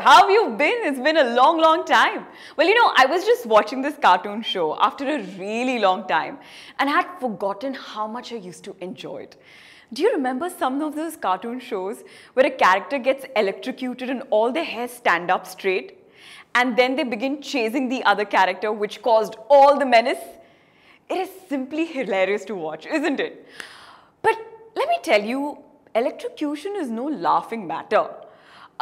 How have you been? It's been a long, long time. Well, you know, I was just watching this cartoon show after a really long time and had forgotten how much I used to enjoy it. Do you remember some of those cartoon shows where a character gets electrocuted and all their hair stand up straight? And then they begin chasing the other character which caused all the menace? It is simply hilarious to watch, isn't it? But let me tell you, electrocution is no laughing matter.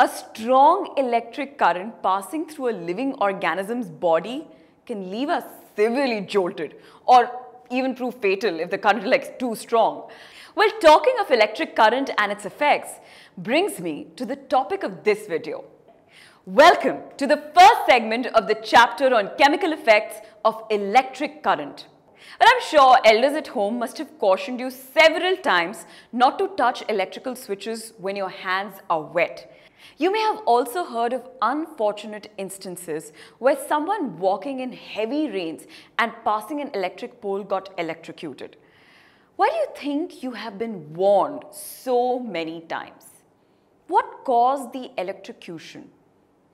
A strong electric current passing through a living organism's body can leave us severely jolted or even prove fatal if the current is like too strong. Well, talking of electric current and its effects brings me to the topic of this video. Welcome to the first segment of the chapter on chemical effects of electric current. And I'm sure elders at home must have cautioned you several times not to touch electrical switches when your hands are wet. You may have also heard of unfortunate instances where someone walking in heavy rains and passing an electric pole got electrocuted. Why do you think you have been warned so many times? What caused the electrocution?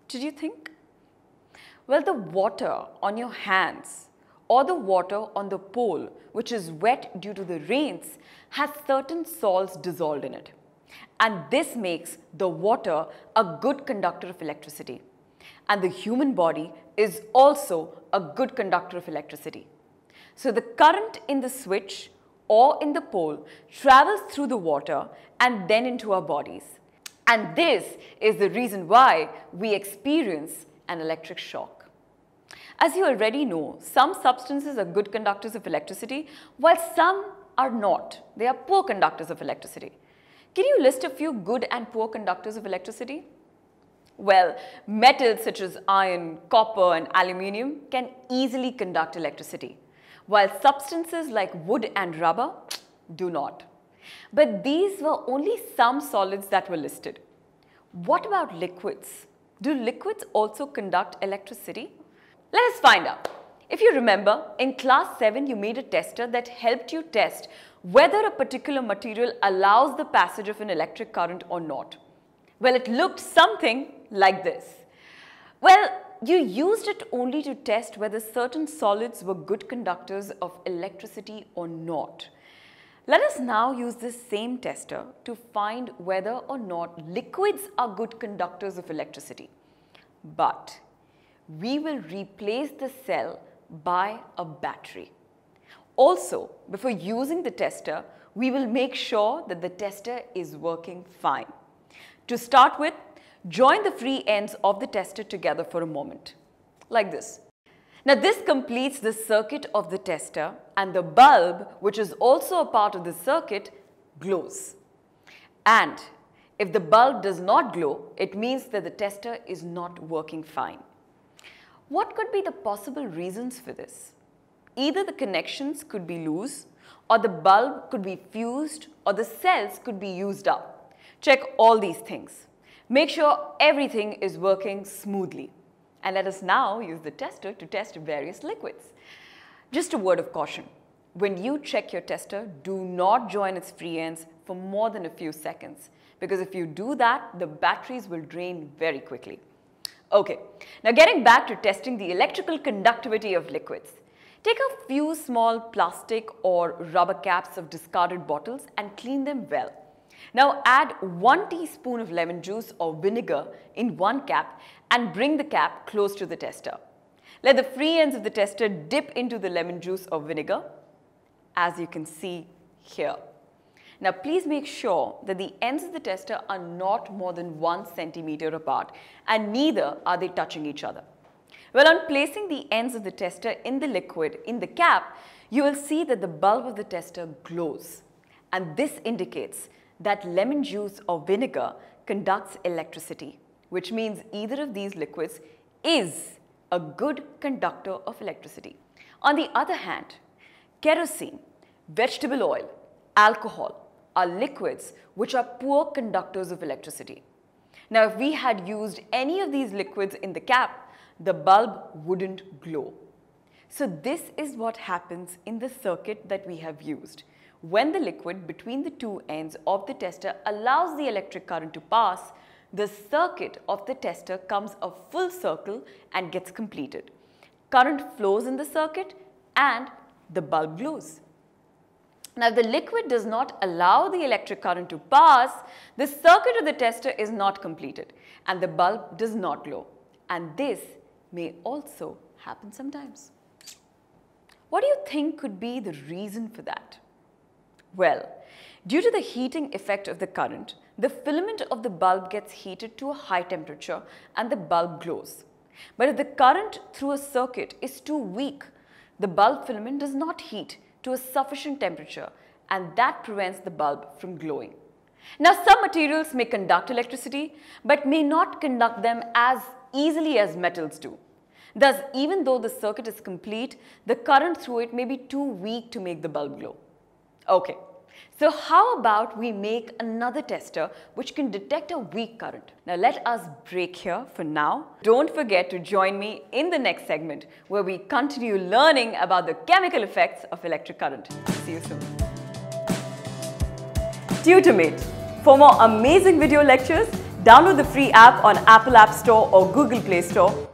Did you think? Well, the water on your hands or the water on the pole, which is wet due to the rains, has certain salts dissolved in it. And this makes the water a good conductor of electricity. And the human body is also a good conductor of electricity. So the current in the switch or in the pole travels through the water and then into our bodies. And this is the reason why we experience an electric shock. As you already know, some substances are good conductors of electricity while some are not. They are poor conductors of electricity. Can you list a few good and poor conductors of electricity? Well, metals such as iron, copper and aluminium can easily conduct electricity, while substances like wood and rubber do not. But these were only some solids that were listed. What about liquids? Do liquids also conduct electricity? Let us find out. If you remember, in class 7 you made a tester that helped you test whether a particular material allows the passage of an electric current or not. Well, it looked something like this. Well, you used it only to test whether certain solids were good conductors of electricity or not. Let us now use this same tester to find whether or not liquids are good conductors of electricity. But we will replace the cell by a battery. Also, before using the tester, we will make sure that the tester is working fine. To start with, join the free ends of the tester together for a moment, like this. Now this completes the circuit of the tester and the bulb, which is also a part of the circuit, glows. And if the bulb does not glow, it means that the tester is not working fine. What could be the possible reasons for this? Either the connections could be loose or the bulb could be fused or the cells could be used up. Check all these things. Make sure everything is working smoothly. And let us now use the tester to test various liquids. Just a word of caution. When you check your tester, do not join its free ends for more than a few seconds because if you do that, the batteries will drain very quickly. Okay, now getting back to testing the electrical conductivity of liquids. Take a few small plastic or rubber caps of discarded bottles and clean them well. Now add 1 teaspoon of lemon juice or vinegar in one cap and bring the cap close to the tester. Let the free ends of the tester dip into the lemon juice or vinegar as you can see here. Now please make sure that the ends of the tester are not more than 1 centimeter apart and neither are they touching each other. Well, on placing the ends of the tester in the liquid in the cap, you will see that the bulb of the tester glows and this indicates that lemon juice or vinegar conducts electricity, which means either of these liquids is a good conductor of electricity. On the other hand, kerosene, vegetable oil, alcohol are liquids, which are poor conductors of electricity. Now, if we had used any of these liquids in the cap, the bulb wouldn't glow. So this is what happens in the circuit that we have used. When the liquid between the two ends of the tester allows the electric current to pass, the circuit of the tester comes a full circle and gets completed. Current flows in the circuit and the bulb glows. Now, if the liquid does not allow the electric current to pass, the circuit of the tester is not completed and the bulb does not glow. And this may also happen sometimes. What do you think could be the reason for that? Well, due to the heating effect of the current, the filament of the bulb gets heated to a high temperature and the bulb glows. But if the current through a circuit is too weak, the bulb filament does not heat to a sufficient temperature and that prevents the bulb from glowing. Now some materials may conduct electricity but may not conduct them as easily as metals do. Thus even though the circuit is complete, the current through it may be too weak to make the bulb glow. Okay, so how about we make another tester which can detect a weak current? Now let us break here for now. Don't forget to join me in the next segment where we continue learning about the chemical effects of electric current. See you soon. Tutormate. For more amazing video lectures, download the free app on Apple App Store or Google Play Store